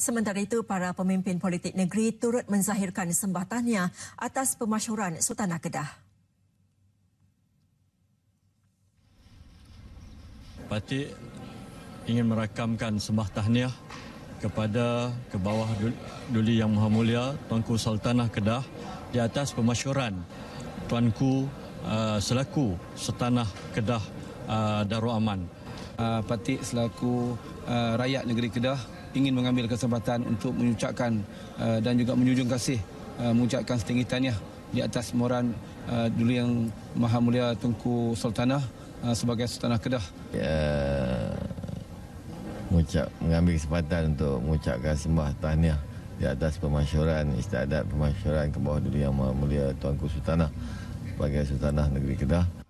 Sementara itu, para pemimpin politik negeri turut menzahirkan sembah atas pemasyuran Sultanah Kedah. Patik ingin merakamkan sembah kepada ke bawah Duli Yang Maha Mulia Tuanku Sultanah Kedah di atas pemasyuran Tuanku uh, selaku Sultanah Kedah uh, Darul Aman uh, Patik selaku uh, rakyat negeri Kedah ingin mengambil kesempatan untuk menyucakan uh, dan juga menyujung kasih uh, mengucapkan setinggi tahniah di atas moran uh, dulu yang Maha Mulia Tengku Sultanah uh, sebagai Sultanah Kedah. Ya, mengambil kesempatan untuk mengucapkan sembah tahniah di atas pemasyuran istiadat pemasyuran ke bawah dulu yang Maha Mulia Tuanku Sultanah sebagai Sultanah Negeri Kedah.